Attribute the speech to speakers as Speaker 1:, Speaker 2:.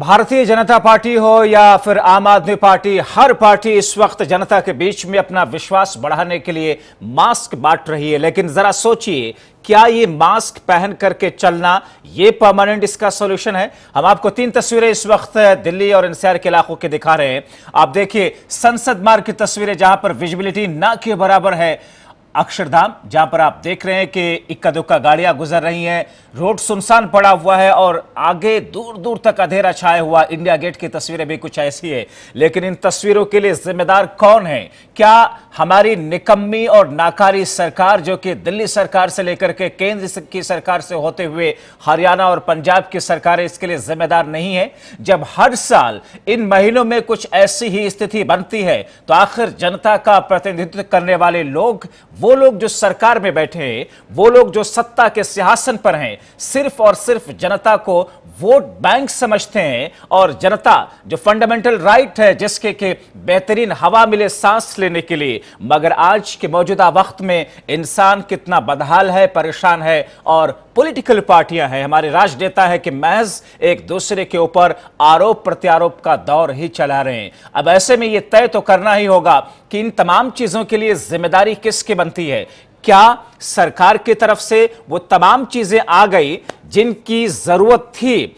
Speaker 1: भारतीय जनता पार्टी हो या फिर आम आदमी पार्टी हर पार्टी इस वक्त जनता के बीच में अपना विश्वास बढ़ाने के लिए मास्क बांट रही है लेकिन जरा सोचिए क्या ये मास्क पहन करके चलना ये परमानेंट इसका सॉल्यूशन है हम आपको तीन तस्वीरें इस वक्त दिल्ली और एनसीआर के इलाकों के दिखा रहे हैं आप देखिए संसद मार्ग की तस्वीरें जहां पर विजिबिलिटी ना के बराबर है अक्षरधाम जहां पर आप देख रहे हैं कि इक्का दुक्का गाड़ियां गुजर रही हैं रोड सुनसान पड़ा हुआ है और आगे दूर दूर तक अंधेरा छाया हुआ इंडिया गेट की तस्वीरें भी कुछ ऐसी है लेकिन इन तस्वीरों के लिए जिम्मेदार कौन है क्या हमारी निकम्मी और नाकारी सरकार जो कि दिल्ली सरकार से लेकर के केंद्र की सरकार से होते हुए हरियाणा और पंजाब की सरकारें इसके लिए जिम्मेदार नहीं है जब हर साल इन महीनों में कुछ ऐसी ही स्थिति बनती है तो आखिर जनता का प्रतिनिधित्व करने वाले लोग वो लोग जो सरकार में बैठे हैं वो लोग जो सत्ता के सिंहासन पर हैं सिर्फ और सिर्फ जनता को वोट बैंक समझते हैं और जनता जो फंडामेंटल राइट है जिसके के बेहतरीन हवा मिले सांस लेने के लिए मगर आज के मौजूदा वक्त में इंसान कितना बदहाल है परेशान है और पॉलिटिकल पार्टियां हैं हमारे राजनेता है कि महज एक दूसरे के ऊपर आरोप प्रत्यारोप का दौर ही चला रहे हैं अब ऐसे में यह तय तो करना ही होगा कि इन तमाम चीजों के लिए जिम्मेदारी किसकी बनती है क्या सरकार की तरफ से वो तमाम चीजें आ गई जिनकी जरूरत थी